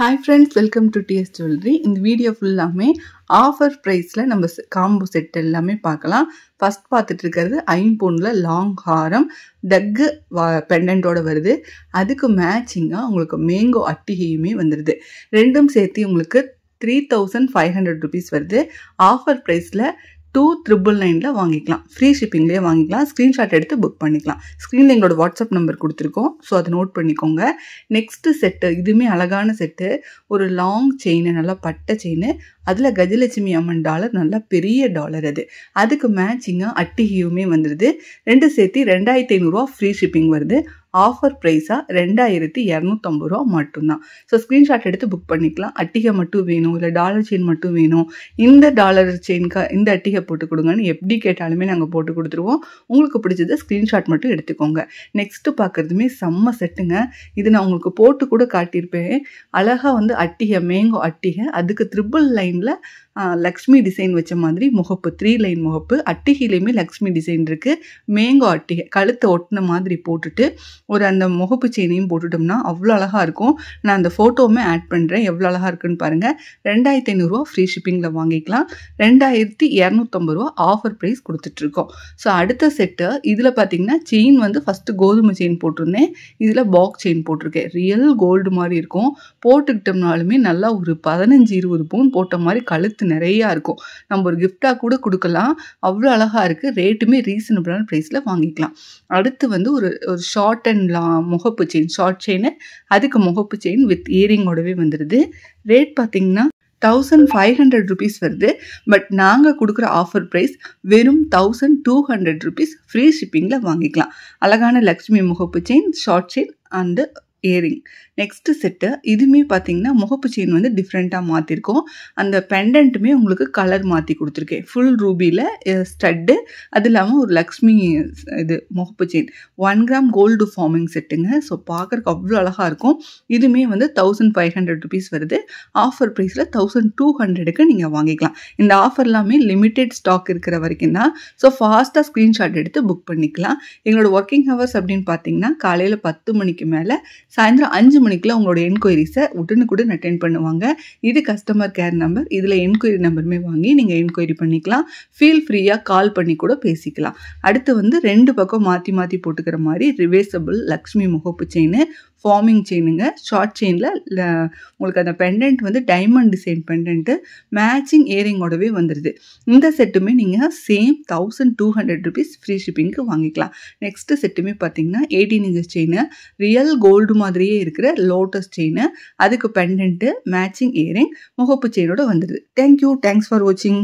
hi friends welcome to TS jewellery இந்த video ஃபுல்லாமே offer ப்ரைஸில் நம்ம காம்போ செட் எல்லாமே பார்க்கலாம் ஃபஸ்ட் பார்த்துட்டு இருக்கிறது ஐம்பொன்னில் லாங் ஹாரம் டக்கு வா பெண்டன்ட்டோட வருது அதுக்கு மேட்சிங்காக உங்களுக்கு மேங்கோ அட்டிகையுமே வந்துடுது ரெண்டும் சேர்த்து உங்களுக்கு three thousand five hundred rupees வருது ஆஃபர் ப்ரைஸில் டூ த்ரிபிள் நைனில் வாங்கிக்கலாம் ஃப்ரீ ஷிப்பிங்லேயே வாங்கிக்கலாம் ஸ்க்ரீன்ஷாட் எடுத்து புக் பண்ணிக்கலாம் ஸ்க்ரீனில் எங்களோட வாட்ஸ்அப் நம்பர் கொடுத்துருக்கோம் ஸோ அதை நோட் பண்ணிக்கோங்க நெக்ஸ்ட்டு செட்டு இதுவுமே அழகான செட்டு ஒரு லாங் செயின் நல்லா பட்டை செயின் அதில் கஜலட்சுமி அம்மன் டாலர் நல்லா பெரிய டாலர் அது அதுக்கு மேட்சிங்காக அட்டிகியுமே வந்துடுது ரெண்டு சேர்த்து ரெண்டாயிரத்தி ஐநூறுரூவா ஃப்ரீ ஷிப்பிங் வருது ஆஃபர் ப்ரைஸாக ரெண்டாயிரத்தி இரநூத்தம்பது ரூபா மட்டும்தான் ஸோ ஸ்க்ரீன்ஷாட் எடுத்து புக் பண்ணிக்கலாம் அட்டிகை மட்டும் வேணும் இல்லை டாலர் செயின் மட்டும் வேணும் இந்த டாலர் செயின்க்கு இந்த அட்டிகை போட்டு கொடுங்கன்னு எப்படி கேட்டாலுமே நாங்கள் போட்டு கொடுத்துருவோம் உங்களுக்கு பிடிச்சது ஸ்க்ரீன்ஷாட் மட்டும் எடுத்துக்கோங்க நெக்ஸ்ட்டு பார்க்குறதுமே செம்ம செட்டுங்க இது நான் உங்களுக்கு போட்டு கூட காட்டியிருப்பேன் அழகாக வந்து அட்டிகை மேங்கோ அட்டிகை அதுக்கு த்ரிபிள் லைனில் லக்ஷ்மி டிசைன் வச்ச மாதிரி முகப்பு த்ரீ லைன் முகப்பு அட்டிகையிலையுமே லக்ஷ்மி டிசைன் இருக்குது மேங்கோ அட்டிகை கழுத்தை ஒட்டின மாதிரி போட்டுட்டு ஒரு அந்த முகப்பு செயினையும் போட்டுட்டோம்னா அவ்வளோ அழகாக இருக்கும் நான் அந்த ஃபோட்டோவுமே ஆட் பண்ணுறேன் எவ்வளோ அழகாக இருக்குன்னு பாருங்கள் ரெண்டாயிரத்தி ஐநூறுரூவா ஃப்ரீ ஷிப்பிங்கில் வாங்கிக்கலாம் ரெண்டாயிரத்தி இரநூத்தம்பது ரூபா ஆஃபர் ப்ரைஸ் கொடுத்துட்ருக்கோம் ஸோ அடுத்த செட்டு இதில் பார்த்தீங்கன்னா செயின் வந்து ஃபஸ்ட்டு கோதுமை செயின் போட்டிருந்தேன் இதில் பாக் செயின் போட்டிருக்கேன் ரியல் கோல்டு மாதிரி இருக்கும் போட்டுக்கிட்டோம்னாலுமே நல்லா ஒரு பதினஞ்சு இருபது பவுன் போட்ட மாதிரி கழுத்து நிறையா இருக்கும் நம்ம ஒரு கிஃப்டாக கூட கொடுக்கலாம் அவ்வளோ அழகாக இருக்குது ரேட்டுமே ரீசனபிளான ப்ரைஸில் வாங்கிக்கலாம் அடுத்து வந்து ஒரு ஒரு ஷார்ட் அண்ட் செயின் லா முகப்பு செயின் ஷார்ட் செயின் அதுக்கு முகப்பு செயின் வித் இயரிங்கோடவே வந்துடுது ரேட் பார்த்தீங்கன்னா தௌசண்ட் ஃபைவ் ஹண்ட்ரட் ருபீஸ் வருது பட் நாங்கள் கொடுக்குற ஆஃபர் ப்ரைஸ் வெறும் thousand two hundred rupees free ஷிப்பிங்கில் வாங்கிக்கலாம் அழகான லக்ஷ்மி முகப்பு chain short chain and earring next set இதுவுமே பார்த்தீங்கன்னா முகப்பு செயின் வந்து டிஃப்ரெண்ட்டாக மாற்றிருக்கோம் அந்த பெண்டன்ட்டுமே உங்களுக்கு கலர் மாற்றி கொடுத்துருக்கேன் ஃபுல் ரூபியில் ஸ்டட்டு அது இல்லாமல் ஒரு லக்ஷ்மி இது முகப்பு chain one gram gold forming செட்டுங்க ஸோ பார்க்குறக்கு அவ்வளோ அழகாக இருக்கும் இதுவுமே வந்து தௌசண்ட் ஃபைவ் ஹண்ட்ரட் ருபீஸ் வருது ஆஃபர் ப்ரைஸில் தௌசண்ட் டூ ஹண்ட்ரடுக்கு நீங்கள் வாங்கிக்கலாம் இந்த ஆஃபர் எல்லாமே லிமிட்டெட் ஸ்டாக் இருக்கிற வரைக்கும் தான் ஸோ ஃபாஸ்ட்டாக ஸ்க்ரீன்ஷாட் எடுத்து புக் பண்ணிக்கலாம் எங்களோட ஒர்க்கிங் ஹவர்ஸ் அப்படின்னு பார்த்தீங்கன்னா காலையில் பத்து மணிக்கு மேலே சாயந்தரம் அஞ்சு மணிக்கெலாம் உங்களோட என்கொயரிஸை உடனுக்குடன் அட்டென்ட் பண்ணுவாங்க இது கஸ்டமர் கேர் நம்பர் இதில் என்கொயரி நம்பருமே வாங்கி நீங்கள் என்கொயரி பண்ணிக்கலாம் ஃபீல் ஃப்ரீயாக கால் பண்ணி கூட பேசிக்கலாம் அடுத்து வந்து ரெண்டு பக்கம் மாற்றி மாற்றி போட்டுக்கிற மாதிரி ரிவேசபிள் லக்ஷ்மி முகப்பு செயின் ஃபார்மிங் செயினுங்க ஷார்ட் செயினில் உங்களுக்கு அந்த பெண்டன்ட் வந்து டைமண்ட் டிசைன் பெண்டன்ட்டு மேட்சிங் இயரிங்கோடவே வந்துடுது இந்த செட்டுமே நீங்கள் same thousand two hundred rupees free ஷிப்பிங்க்கு வாங்கிக்கலாம் நெக்ஸ்ட் செட்டுமே பார்த்தீங்கன்னா eighteen inches chain real gold மாதிரியே இருக்கிற லோட்டஸ் செயின் அதுக்கு பெண்டன்ட்டு மேட்சிங் இயரிங் முகப்பு செயினோட வந்துடுது தேங்க்யூ தேங்க்ஸ் ஃபார் வாட்சிங்